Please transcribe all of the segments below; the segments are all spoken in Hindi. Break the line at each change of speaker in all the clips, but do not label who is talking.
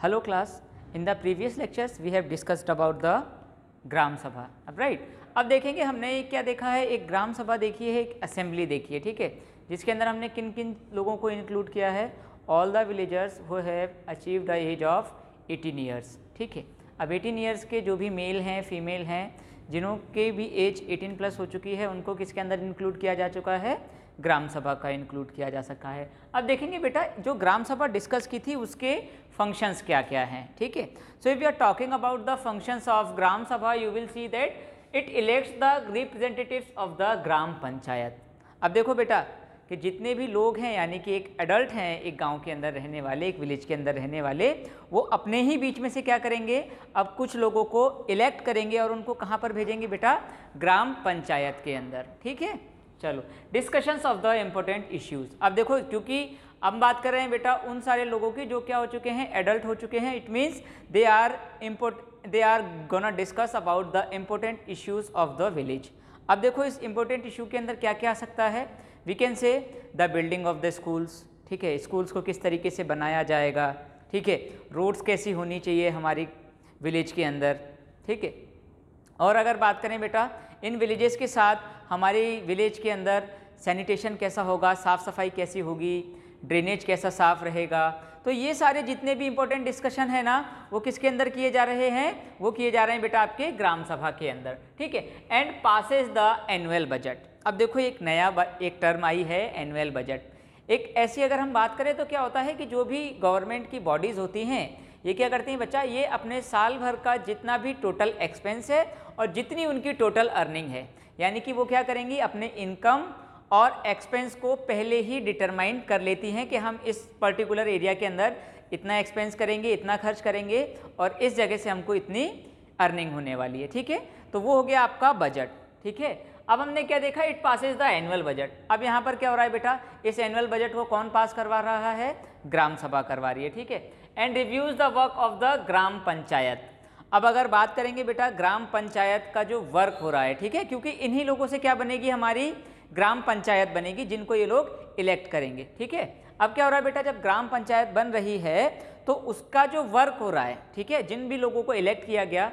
Hello class, in the previous lectures we have discussed about the ग्राम सभा अब राइट right? अब देखेंगे हमने क्या देखा है एक ग्राम सभा देखी है एक असेंबली देखी है ठीक है जिसके अंदर हमने किन किन लोगों को इंक्लूड किया है all the villagers who have achieved the age of 18 years ठीक है अब 18 ईयर्स के जो भी मेल हैं फीमेल हैं जिनों के भी एज 18 प्लस हो चुकी है उनको किसके अंदर इंक्लूड किया जा चुका है ग्राम सभा का इंक्लूड किया जा सकता है अब देखेंगे बेटा जो ग्राम सभा डिस्कस की थी उसके फंक्शंस क्या क्या हैं ठीक है so if you are talking about the functions of gram sabha you will see that it elects the representative of the gram panchayat अब देखो बेटा कि जितने भी लोग हैं यानी कि एक एडल्ट हैं एक गांव के अंदर रहने वाले एक विलेज के अंदर रहने वाले वो अपने ही बीच में से क्या करेंगे अब कुछ लोगों को इलेक्ट करेंगे और उनको कहाँ पर भेजेंगे बेटा ग्राम पंचायत के अंदर ठीक है चलो discussions of the important issues अब देखो क्योंकि हम बात कर रहे हैं बेटा उन सारे लोगों की जो क्या हो चुके हैं एडल्ट हो चुके हैं it means they are import they are gonna discuss about the important issues of the village अब देखो इस इम्पोर्टेंट इशू के अंदर क्या क्या आ सकता है we can say the building of the schools ठीक है स्कूल्स को किस तरीके से बनाया जाएगा ठीक है रोड्स कैसी होनी चाहिए हमारी विलेज के अंदर ठीक है और अगर बात करें बेटा इन विलेजेस के साथ हमारे विलेज के अंदर सैनिटेशन कैसा होगा साफ़ सफाई कैसी होगी ड्रेनेज कैसा साफ़ रहेगा तो ये सारे जितने भी इम्पोर्टेंट डिस्कशन है ना वो किसके अंदर किए जा रहे हैं वो किए जा रहे हैं बेटा आपके ग्राम सभा के अंदर ठीक है and passes the annual budget अब देखो एक नया एक टर्म आई है एनुअल बजट एक ऐसी अगर हम बात करें तो क्या होता है कि जो भी गवर्नमेंट की बॉडीज़ होती हैं ये क्या करती हैं बच्चा ये अपने साल भर का जितना भी टोटल एक्सपेंस है और जितनी उनकी टोटल अर्निंग है यानी कि वो क्या करेंगी अपने इनकम और एक्सपेंस को पहले ही डिटरमाइन कर लेती हैं कि हम इस पर्टिकुलर एरिया के अंदर इतना एक्सपेंस करेंगे इतना खर्च करेंगे और इस जगह से हमको इतनी अर्निंग होने वाली है ठीक है तो वो हो गया आपका बजट ठीक है अब हमने क्या देखा it passes the annual budget अब यहाँ पर क्या हो रहा है बेटा इस एनुअल बजट को कौन पास करवा रहा है ग्राम सभा करवा रही है ठीक है and reviews the work of the gram panchayat अब अगर बात करेंगे बेटा ग्राम पंचायत का जो वर्क हो रहा है ठीक है क्योंकि इन्हीं लोगों से क्या बनेगी हमारी ग्राम पंचायत बनेगी जिनको ये लोग इलेक्ट करेंगे ठीक है अब क्या हो रहा है बेटा जब ग्राम पंचायत बन रही है तो उसका जो वर्क हो रहा है ठीक है जिन भी लोगों को इलेक्ट किया गया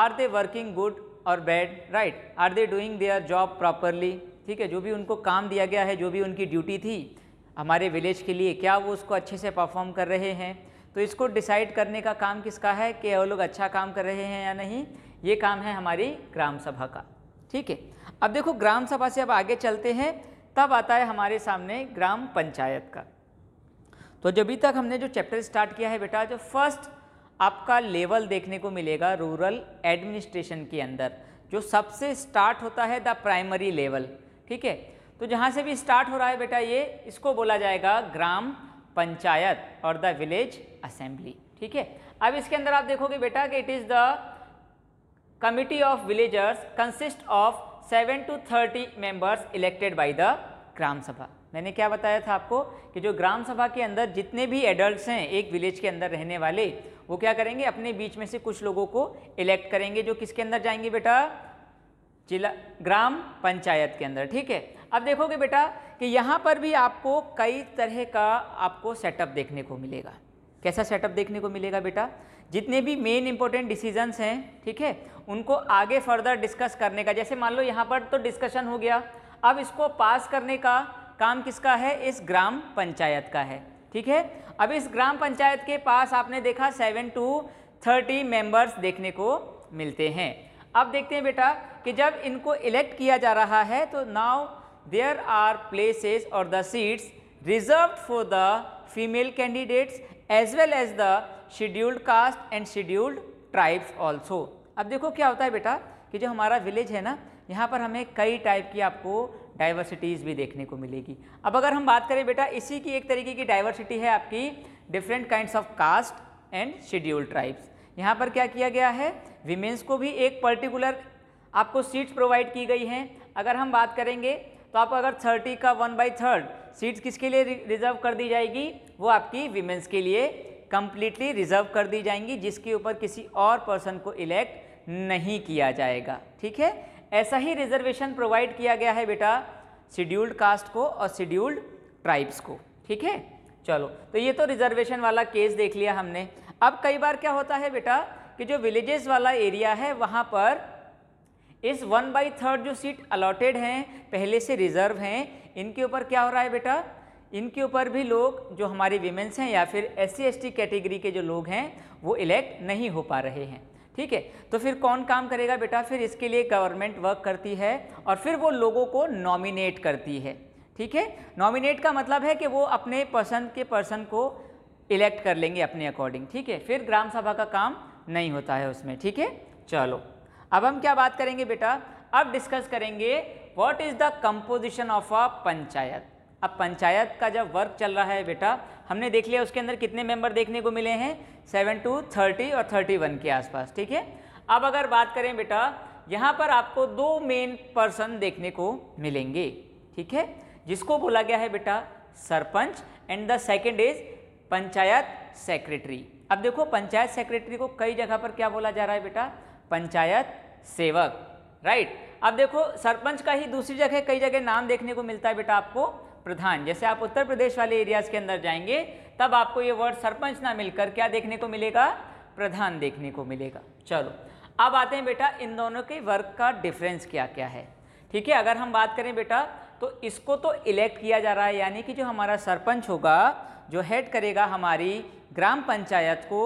आर दे वर्किंग गुड और bad right are they doing their job properly ठीक है जो भी उनको काम दिया गया है जो भी उनकी ड्यूटी थी हमारे विलेज के लिए क्या वो उसको अच्छे से परफॉर्म कर रहे हैं तो इसको डिसाइड करने का काम किसका है कि वो लोग अच्छा काम कर रहे हैं या नहीं ये काम है हमारी ग्राम सभा का ठीक है अब देखो ग्राम सभा से अब आगे चलते हैं तब आता है हमारे सामने ग्राम पंचायत का तो जो अभी तक हमने जो चैप्टर स्टार्ट किया है बेटा जो फर्स्ट आपका लेवल देखने को मिलेगा रूरल एडमिनिस्ट्रेशन के अंदर जो सबसे स्टार्ट होता है द प्राइमरी लेवल ठीक है तो जहाँ से भी स्टार्ट हो रहा है बेटा ये इसको बोला जाएगा ग्राम पंचायत और द विलेज असेंबली ठीक है अब इसके अंदर आप देखोगे बेटा कि it is the committee of villagers consist of seven to thirty members elected by the gram sabha मैंने क्या बताया था आपको कि जो ग्राम सभा के अंदर जितने भी एडल्ट हैं एक विलेज के अंदर रहने वाले वो क्या करेंगे अपने बीच में से कुछ लोगों को इलेक्ट करेंगे जो किसके अंदर जाएंगे बेटा जिला ग्राम पंचायत के अंदर ठीक है अब देखोगे बेटा कि यहाँ पर भी आपको कई तरह का आपको सेटअप देखने को मिलेगा कैसा सेटअप देखने को मिलेगा बेटा जितने भी मेन इंपॉर्टेंट डिसीजंस हैं ठीक है उनको आगे फर्दर डिस्कस करने का जैसे मान लो यहाँ पर तो डिस्कशन हो गया अब इसको पास करने का काम किसका है इस ग्राम पंचायत का है ठीक है अब इस ग्राम पंचायत के पास आपने देखा सेवन टू थर्टी मेंबर्स देखने को मिलते हैं अब देखते हैं बेटा कि जब इनको इलेक्ट किया जा रहा है तो नाव there are places or the seats reserved for the female candidates as well as the scheduled caste and scheduled tribes also. अब देखो क्या होता है बेटा कि जो हमारा विलेज है ना यहाँ पर हमें कई टाइप की आपको डाइवर्सिटीज़ भी देखने को मिलेगी अब अगर हम बात करें बेटा इसी की एक तरीके की डाइवर्सिटी है आपकी different kinds of caste and scheduled tribes यहाँ पर क्या किया गया है विमेंस को भी एक पर्टिकुलर आपको सीट्स प्रोवाइड की गई हैं अगर हम बात करेंगे तो आप अगर थर्टी का वन बाई थर्ड सीट्स किसके लिए रिजर्व कर दी जाएगी वो आपकी वीमेंस के लिए कम्प्लीटली रिजर्व कर दी जाएंगी जिसके ऊपर किसी और पर्सन को इलेक्ट नहीं किया जाएगा ठीक है ऐसा ही रिजर्वेशन प्रोवाइड किया गया है बेटा शेड्यूल्ड कास्ट को और शेड्यूल्ड ट्राइब्स को ठीक है चलो तो ये तो रिजर्वेशन वाला केस देख लिया हमने अब कई बार क्या होता है बेटा कि जो विलेजेस वाला एरिया है वहाँ पर इस वन बाई थर्ड जो सीट अलॉटेड हैं पहले से रिजर्व हैं इनके ऊपर क्या हो रहा है बेटा इनके ऊपर भी लोग जो हमारे वीमेंस हैं या फिर एस सी कैटेगरी के जो लोग हैं वो इलेक्ट नहीं हो पा रहे हैं ठीक है तो फिर कौन काम करेगा बेटा फिर इसके लिए गवर्नमेंट वर्क करती है और फिर वो लोगों को नॉमिनेट करती है ठीक है नॉमिनेट का मतलब है कि वो अपने पर्सन के पर्सन को इलेक्ट कर लेंगे अपने अकॉर्डिंग ठीक है फिर ग्राम सभा का काम नहीं होता है उसमें ठीक है चलो अब हम क्या बात करेंगे बेटा अब डिस्कस करेंगे what is the composition of a panchayat अब पंचायत का जब वर्क चल रहा है बेटा हमने देख लिया उसके अंदर कितने मेंबर देखने को मिले हैं सेवन टू थर्टी और थर्टी वन के आसपास ठीक है अब अगर बात करें बेटा यहाँ पर आपको दो मेन पर्सन देखने को मिलेंगे ठीक है जिसको बोला गया है बेटा sarpanch and the second is panchayat secretary अब देखो पंचायत सेक्रेटरी को कई जगह पर क्या बोला जा रहा है बेटा पंचायत सेवक राइट अब देखो सरपंच का ही दूसरी जगह कई जगह नाम देखने को मिलता है बेटा आपको प्रधान जैसे आप उत्तर प्रदेश वाले एरियाज के अंदर जाएंगे तब आपको ये वर्ड सरपंच ना मिलकर क्या देखने को मिलेगा प्रधान देखने को मिलेगा चलो अब आते हैं बेटा इन दोनों के वर्ग का डिफरेंस क्या क्या है ठीक है अगर हम बात करें बेटा तो इसको तो इलेक्ट किया जा रहा है यानी कि जो हमारा सरपंच होगा जो हेड करेगा हमारी ग्राम पंचायत को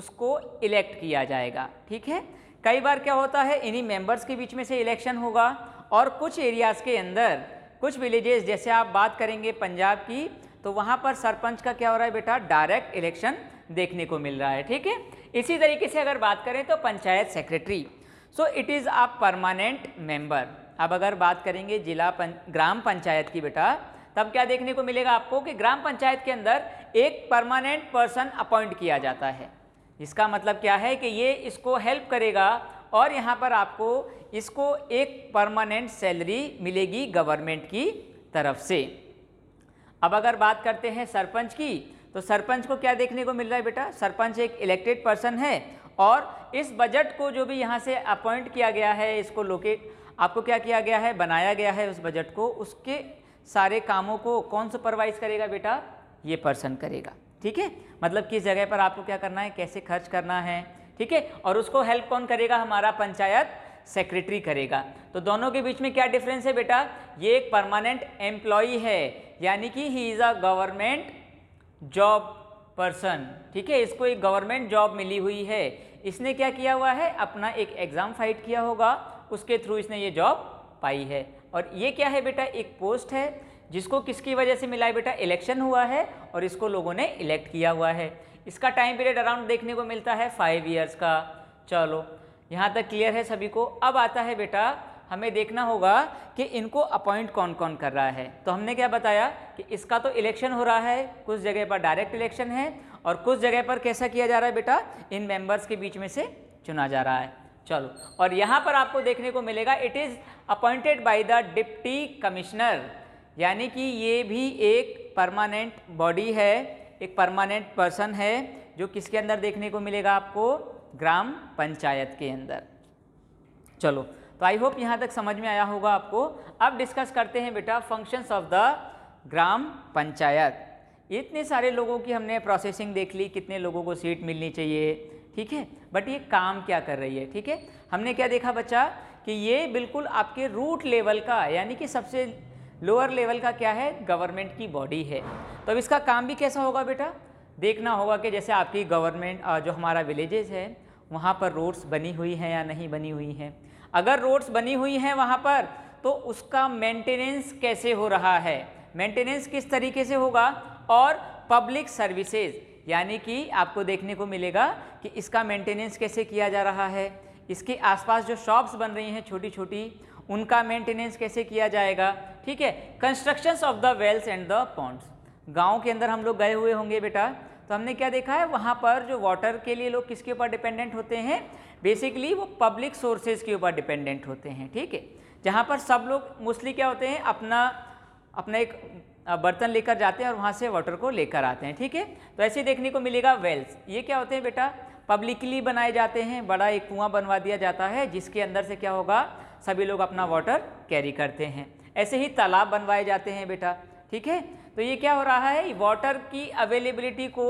उसको इलेक्ट किया जाएगा ठीक है कई बार क्या होता है इन्हीं मेंबर्स के बीच में से इलेक्शन होगा और कुछ एरियाज़ के अंदर कुछ विलेजेस जैसे आप बात करेंगे पंजाब की तो वहाँ पर सरपंच का क्या हो रहा है बेटा डायरेक्ट इलेक्शन देखने को मिल रहा है ठीक है इसी तरीके से अगर बात करें तो panchayat secretary so it is a permanent member अब अगर बात करेंगे जिला पं, ग्राम पंचायत की बेटा तब क्या देखने को मिलेगा आपको कि ग्राम पंचायत के अंदर एक परमानेंट पर्सन अपॉइंट किया जाता है इसका मतलब क्या है कि ये इसको हेल्प करेगा और यहाँ पर आपको इसको एक परमानेंट सैलरी मिलेगी गवर्नमेंट की तरफ से अब अगर बात करते हैं सरपंच की तो सरपंच को क्या देखने को मिल रहा है बेटा सरपंच एक इलेक्टेड पर्सन है और इस बजट को जो भी यहाँ से अपॉइंट किया गया है इसको लोकेट आपको क्या किया गया है बनाया गया है उस बजट को उसके सारे कामों को कौन सुपरवाइज करेगा बेटा ये पर्सन करेगा ठीक है मतलब किस जगह पर आपको क्या करना है कैसे खर्च करना है ठीक है और उसको हेल्प कौन करेगा हमारा पंचायत सेक्रेटरी करेगा तो दोनों के बीच में क्या डिफरेंस है बेटा ये एक परमानेंट एम्प्लॉय है यानी कि he is a government job person ठीक है इसको एक गवर्नमेंट जॉब मिली हुई है इसने क्या किया हुआ है अपना एक एग्ज़ाम फाइट किया होगा उसके थ्रू इसने ये जॉब पाई है और ये क्या है बेटा एक पोस्ट है जिसको किसकी वजह से मिला है बेटा इलेक्शन हुआ है और इसको लोगों ने इलेक्ट किया हुआ है इसका टाइम पीरियड अराउंड देखने को मिलता है फाइव ईयर्स का चलो यहाँ तक क्लियर है सभी को अब आता है बेटा हमें देखना होगा कि इनको अपॉइंट कौन कौन कर रहा है तो हमने क्या बताया कि इसका तो इलेक्शन हो रहा है कुछ जगह पर डायरेक्ट इलेक्शन है और कुछ जगह पर कैसा किया जा रहा है बेटा इन मेंबर्स के बीच में से चुना जा रहा है चलो और यहाँ पर आपको देखने को मिलेगा it is appointed by the deputy commissioner यानी कि ये भी एक परमानेंट बॉडी है एक परमानेंट पर्सन है जो किसके अंदर देखने को मिलेगा आपको ग्राम पंचायत के अंदर चलो तो आई होप यहाँ तक समझ में आया होगा आपको अब डिस्कस करते हैं बेटा functions of the gram panchayat इतने सारे लोगों की हमने प्रोसेसिंग देख ली कितने लोगों को सीट मिलनी चाहिए ठीक है बट ये काम क्या कर रही है ठीक है हमने क्या देखा बच्चा कि ये बिल्कुल आपके रूट लेवल का यानी कि सबसे लोअर लेवल का क्या है गवर्नमेंट की बॉडी है तो अब इसका काम भी कैसा होगा बेटा देखना होगा कि जैसे आपकी गवर्नमेंट जो हमारा विलेजेस है वहाँ पर रोड्स बनी हुई हैं या नहीं बनी हुई हैं अगर रोड्स बनी हुई हैं वहाँ पर तो उसका मेंटेनेंस कैसे हो रहा है मेंटेनेंस किस तरीके से होगा और पब्लिक सर्विसेज यानी कि आपको देखने को मिलेगा कि इसका मेंटेनेंस कैसे किया जा रहा है इसके आसपास जो शॉप्स बन रही हैं छोटी छोटी उनका मेंटेनेंस कैसे किया जाएगा ठीक है constructions of the wells and the ponds गांव के अंदर हम लोग गए हुए होंगे बेटा तो हमने क्या देखा है वहाँ पर जो वाटर के लिए लोग किसके ऊपर डिपेंडेंट होते हैं बेसिकली वो पब्लिक सोर्सेज के ऊपर डिपेंडेंट होते हैं ठीक है जहाँ पर सब लोग मोस्टली क्या होते हैं अपना अपना एक बर्तन लेकर जाते हैं और वहाँ से वाटर को लेकर आते हैं ठीक है तो ऐसे देखने को मिलेगा वेल्स ये क्या होते हैं बेटा पब्लिकली बनाए जाते हैं बड़ा एक कुआं बनवा दिया जाता है जिसके अंदर से क्या होगा सभी लोग अपना वाटर कैरी करते हैं ऐसे ही तालाब बनवाए जाते हैं बेटा ठीक है तो ये क्या हो रहा है वाटर की अवेलेबिलिटी को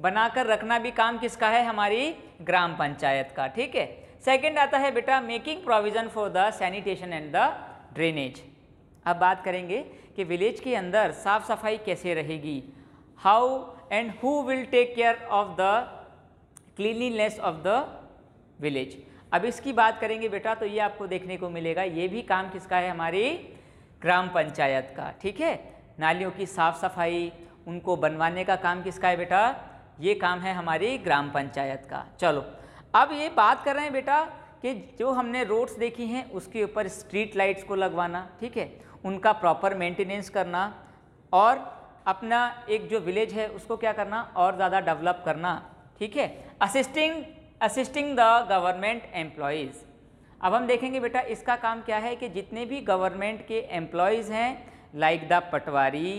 बनाकर रखना भी काम किसका है हमारी ग्राम पंचायत का ठीक है सेकंड आता है बेटा making provision for the sanitation and the drainage अब बात करेंगे कि विलेज के अंदर साफ़ सफाई कैसे रहेगी how and who will take care of the cleanliness of the village अब इसकी बात करेंगे बेटा तो ये आपको देखने को मिलेगा ये भी काम किसका है हमारी ग्राम पंचायत का ठीक है नालियों की साफ़ सफाई उनको बनवाने का काम किसका है बेटा ये काम है हमारी ग्राम पंचायत का चलो अब ये बात कर रहे हैं बेटा कि जो हमने रोड्स देखी हैं उसके ऊपर स्ट्रीट लाइट्स को लगवाना ठीक है उनका प्रॉपर मेंटेनेंस करना और अपना एक जो विलेज है उसको क्या करना और ज़्यादा डेवलप करना ठीक है assisting assisting the government employees अब हम देखेंगे बेटा इसका काम क्या है कि जितने भी गवर्नमेंट के एम्प्लॉयज़ हैं like the patwari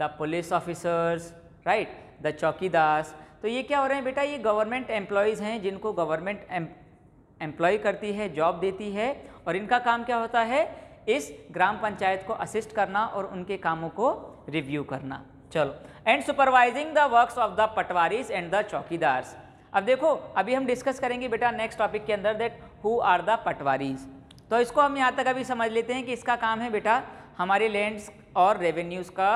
the police officers right the chowkidars तो ये क्या हो रहे हैं बेटा ये गवर्नमेंट एम्प्लॉयज़ हैं जिनको गवर्नमेंट एम्प्लॉय करती है जॉब देती है और इनका काम क्या होता है इस ग्राम पंचायत को असिस्ट करना और उनके कामों को रिव्यू करना चलो and supervising the works of the patwaris and the chowkidars अब देखो अभी हम डिस्कस करेंगे बेटा नेक्स्ट टॉपिक के अंदर that who are the patwaris तो इसको हम यहाँ तक अभी समझ लेते हैं कि इसका काम है बेटा हमारे लैंड्स और रेवेन्यूज़ का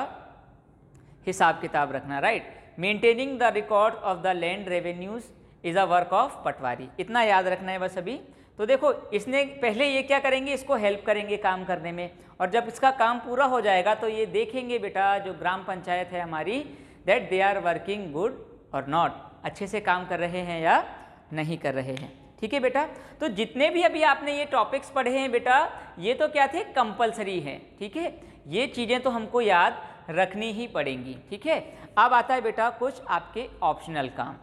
हिसाब किताब रखना right maintaining the record of the land revenues is a work of patwari इतना याद रखना है बस अभी तो देखो इसने पहले ये क्या करेंगे इसको हेल्प करेंगे काम करने में और जब इसका काम पूरा हो जाएगा तो ये देखेंगे बेटा जो ग्राम पंचायत है हमारी that they are working good और नॉट अच्छे से काम कर रहे हैं या नहीं कर रहे हैं ठीक है बेटा तो जितने भी अभी आपने ये टॉपिक्स पढ़े हैं बेटा ये तो क्या थे कंपलसरी हैं ठीक है ये चीज़ें तो हमको याद रखनी ही पड़ेंगी ठीक है अब आता है बेटा कुछ आपके ऑप्शनल काम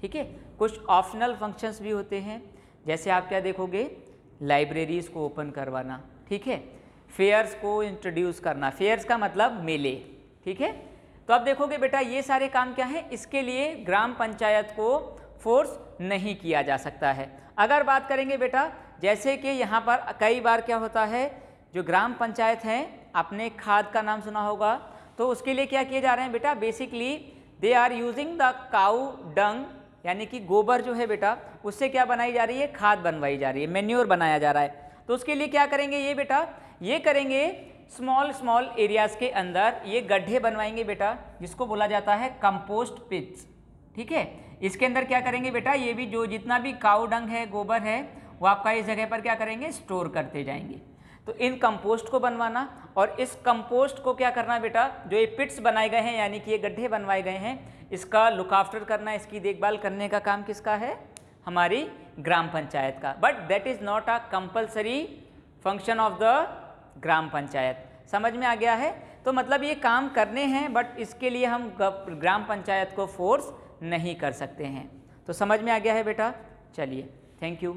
ठीक है कुछ ऑप्शनल फंक्शंस भी होते हैं जैसे आप क्या देखोगे लाइब्रेरीज़ को ओपन करवाना ठीक है फेयर्स को इंट्रोड्यूस करना फेयर्स का मतलब मेले ठीक है तो आप देखोगे बेटा ये सारे काम क्या है इसके लिए ग्राम पंचायत को फोर्स नहीं किया जा सकता है अगर बात करेंगे बेटा जैसे कि यहाँ पर कई बार क्या होता है जो ग्राम पंचायत हैं अपने खाद का नाम सुना होगा तो उसके लिए क्या किए जा रहे हैं बेटा basically they are using the cow dung यानी कि गोबर जो है बेटा उससे क्या बनाई जा रही है खाद बनवाई जा रही है मेन्योर बनाया जा रहा है तो उसके लिए क्या करेंगे ये बेटा ये करेंगे स्मॉल स्मॉल एरियाज के अंदर ये गड्ढे बनवाएंगे बेटा जिसको बोला जाता है कंपोस्ट पिट्स ठीक है इसके अंदर क्या करेंगे बेटा ये भी जो जितना भी काउडंग डंग है गोबर है वो आपका इस जगह पर क्या करेंगे स्टोर करते जाएंगे तो इन कंपोस्ट को बनवाना और इस कंपोस्ट को क्या करना बेटा जो ये पिट्स बनाए गए हैं यानी कि ये गड्ढे बनवाए गए हैं इसका लुक आफ्टर करना इसकी देखभाल करने का काम किसका है हमारी ग्राम पंचायत का but that is not a compulsory function of the gram panchayat समझ में आ गया है तो मतलब ये काम करने हैं बट इसके लिए हम ग्राम पंचायत को फोर्स नहीं कर सकते हैं तो समझ में आ गया है बेटा चलिए थैंक यू